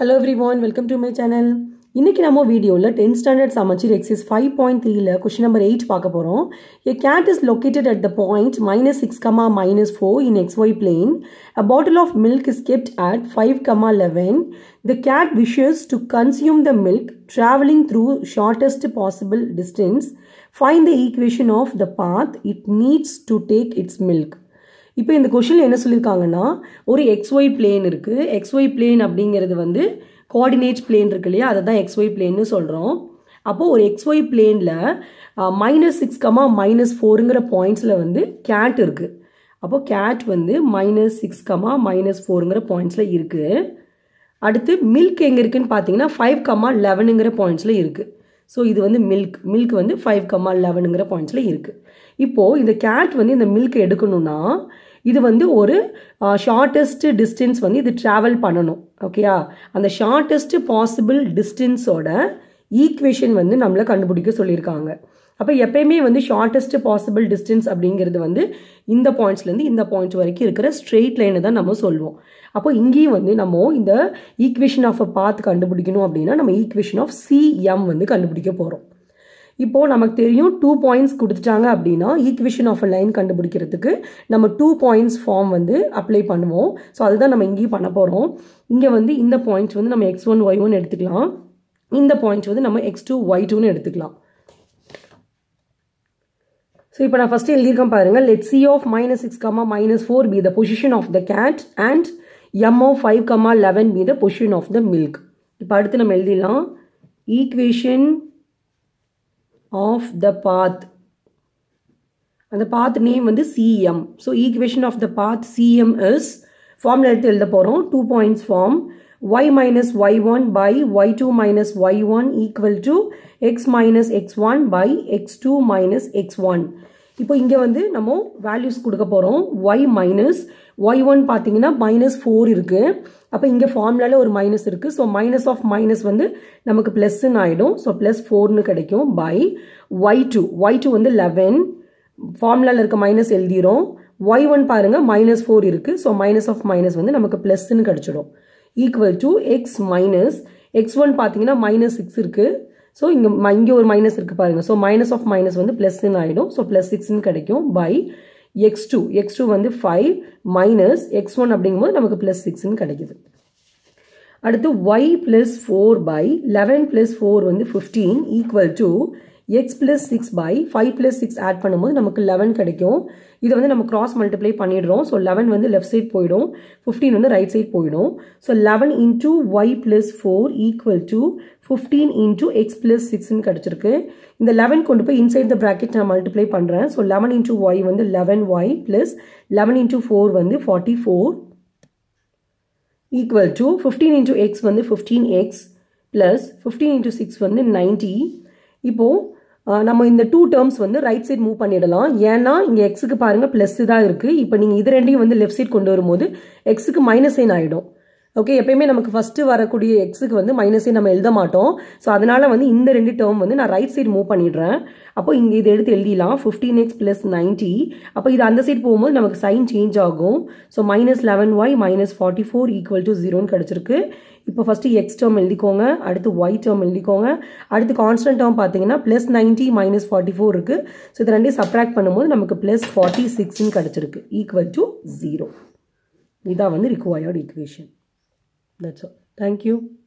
Hello everyone welcome to my channel இன்றைக்கி நம்ம வீடியோவில் டென்த் ஸ்டாண்டர்ட் சமச்சீர் எக்ஸைஸ் ஃபைவ் பாயிண்ட் த்ரீல கொஷின் நம்பர் எயிட் பார்க்க போகிறோம் a cat is located at the point minus six comma minus four in X Y plane a bottle of milk is kept at five comma eleven the cat wishes to consume the milk travelling through shortest possible distance find the equation of the path it needs to take it's milk இப்போ இந்த கொஷினில் என்ன சொல்லியிருக்காங்கன்னா ஒரு Y plane இருக்குது Y plane அப்படிங்கிறது வந்து coordinate plane இருக்கு இல்லையா அதை தான் ஒய் பிளேன்னு சொல்கிறோம் அப்போது ஒரு ஒய் பிளேனில் மைனஸ் சிக்ஸ் கமா மைனஸ் ஃபோருங்கிற பாயிண்ட்ஸில் வந்து கேட் இருக்குது அப்போது கேட் வந்து மைனஸ் சிக்ஸ் கமா மைனஸ் ஃபோருங்கிற பாயிண்ட்ஸில் இருக்குது அடுத்து மில்க் எங்கே இருக்குதுன்னு பார்த்தீங்கன்னா ஃபைவ் கமா லெவனுங்கிற பாயிண்ட்ஸில் இருக்குது ஸோ இது வந்து மில்க் மில்க் வந்து ஃபைவ் கம்மா லெவனுங்கிற பாயிண்ட்ஸில் இருக்குது இப்போது இந்த கேட் வந்து இந்த மில்க் எடுக்கணும்னா இது வந்து ஒரு ஷார்ட்டஸ்ட் டிஸ்டன்ஸ் வந்து இது ட்ராவல் பண்ணணும் ஓகேயா அந்த ஷார்ட்டஸ்ட் பாசிபிள் டிஸ்டன்ஸோட ஈக்குவேஷன் வந்து நம்மளை கண்டுபிடிக்க சொல்லியிருக்காங்க அப்போ எப்பயுமே வந்து ஷார்ட்டஸ்ட் பாசிபிள் டிஸ்டன்ஸ் அப்படிங்கிறது வந்து இந்த பாயிண்ட்ஸ்லேருந்து இந்த பாயிண்ட் வரைக்கும் இருக்கிற ஸ்ட்ரெயிட் லைனை தான் நம்ம சொல்லுவோம் அப்போ இங்கேயும் வந்து நம்ம இந்த ஈக்குவேஷன் ஆஃப் அ பாத் கண்டுபிடிக்கணும் அப்படின்னா நம்ம ஈக்குவேஷன் ஆஃப் சிஎம் வந்து கண்டுபிடிக்க போகிறோம் இப்போது நமக்கு தெரியும் டூ பாயிண்ட்ஸ் கொடுத்துட்டாங்க அப்படின்னா ஈக்குவேஷன் ஆஃப் அ லைன் கண்டுபிடிக்கிறதுக்கு நம்ம டூ பாயிண்ட்ஸ் ஃபார்ம் வந்து அப்ளை பண்ணுவோம் ஸோ அதுதான் நம்ம இங்கேயும் பண்ண போகிறோம் இங்கே வந்து இந்த பாயிண்ட்ஸ் வந்து நம்ம எக்ஸ் ஒன் ஒய் ஒன் எடுத்துக்கலாம் இந்த பாயிண்ட்ஸ் வந்து நம்ம எக்ஸ் டூ ஒய் டூன்னு எடுத்துக்கலாம் ஸோ இப்போ நான் ஃபஸ்ட்டு எழுதியிருக்கேன் பாருங்கள் let C of minus six comma minus four be the position of the cat and M of five comma eleven be the position of the milk இப்போ அடுத்து நம்ம எழுதிடலாம் ஈக்குவேஷன் ஆஃப் த பாத் அந்த path name வந்து CM so equation of the path CM is ஃபார்மில் எடுத்து எழுத போகிறோம் two points form y minus y1 by y2 minus y1 equal to x minus x1 by x2 minus x1. இப்போ இங்க வந்து நம்ம values குடுக்க போரும் y minus y1 ஒன் பார்த்தீங்கன்னா மைனஸ் ஃபோர் இருக்குது அப்போ இங்கே ஃபார்முலாவில் ஒரு minus இருக்கு so minus of minus வந்து நமக்கு plus ஆகிடும் so plus 4 நு கடைக்கும் by y2 y2 வந்து 11 ஃபார்முலாவில் இருக்க minus எழுதிடும் y1 பாருங்க minus 4 இருக்கு so minus of minus வந்து நமக்கு plus நு கடைச்சுடும் equal to X minus X one பார்த்தீங்கன்னா மைனஸ் சிக்ஸ் இருக்குது ஸோ இங்கே இங்கே ஒரு மைனஸ் இருக்குது பாருங்கள் ஸோ மைனஸ் ஆஃப் மைனஸ் வந்து ப்ளஸ்ன்னு ஆகிடும் ஸோ ப்ளஸ் சிக்ஸ்ன்னு கிடைக்கும் by X two X two வந்து ஃபைவ் மைனஸ் எக்ஸ் ஒன் அப்படிங்கும்போது நமக்கு ப்ளஸ் சிக்ஸ்ன்னு கிடைக்குது அடுத்து Y plus four by eleven plus four வந்து fifteen equal to X plus six by five plus six add பண்ணும்போது நமக்கு லெவன் கிடைக்கும் இதை வந்து நம்ம கிராஸ் மல்டிப்ளை பண்ணிடுறோம் ஸோ லெவன் வந்து லெஃப்ட் சைட் போயிடும் ஃபிஃப்டீன் வந்து ரைட் சைட் போயிடும் so eleven into Y plus four equal to fifteen into X plus சிக்ஸ்னு கிடச்சிருக்கு இந்த லெவன் கொண்டு போய் இன்சைட் த ப்ராக்கெட் நான் மல்டிப்ளை பண்ணுறேன் ஸோ லெவன் இன்ட்டு ஒய் வந்து eleven Y plus eleven into four வந்து forty four equal to fifteen into X வந்து fifteen X plus fifteen into six வந்து நைன்ட்டி இப்போது நம்ம இந்த டூ டேர்ம்ஸ் வந்து ரைட் சைட் மூவ் பண்ணிடலாம் ஏன்னா இங்கே எக்ஸுக்கு பாருங்கள் ப்ளஸ் தான் இருக்குது இப்போ நீங்கள் இது ரெண்டையும் வந்து லெஃப்ட் சைட் கொண்டு வரும்போது எக்ஸுக்கு மைனஸ் சைன் ஆகிடும் ஓகே எப்பயுமே நமக்கு ஃபஸ்ட்டு வரக்கூடிய எக்ஸுக்கு வந்து மைனஸே நம்ம எழுத மாட்டோம் ஸோ அதனால் வந்து இந்த ரெண்டு டேர்ம் வந்து நான் ரைட் சைடு மூவ் பண்ணிடுறேன் அப்போ இங்கே இதை எடுத்து எழுதிடலாம் ஃபிஃப்டீன் எக்ஸ் ப்ளஸ் நைன்ட்டி அப்போ இது அந்த சைடு போகும்போது நமக்கு சைன் சேஞ்ச் ஆகும் so minus eleven Y minus forty four equal to ஜீரோன்னு கிடச்சிருக்கு இப்போ ஃபஸ்ட்டு எக்ஸ் டேர்ம் எழுதிக்கோங்க அடுத்து ஒய் டேர்ம் எழுதிக்கோங்க அடுத்து கான்ஸ்டன்ட் டேர்ம் பார்த்தீங்கன்னா plus ninety minus forty four இருக்குது ஸோ இது ரெண்டையும் சப்ராக்ட் பண்ணும்போது நமக்கு ப்ளஸ் ஃபார்ட்டி சிக்ஸ்ன்னு கிடச்சிருக்கு ஈக்குவல் டு ஜீரோ இதான் வந்து required equation That's all. Thank you.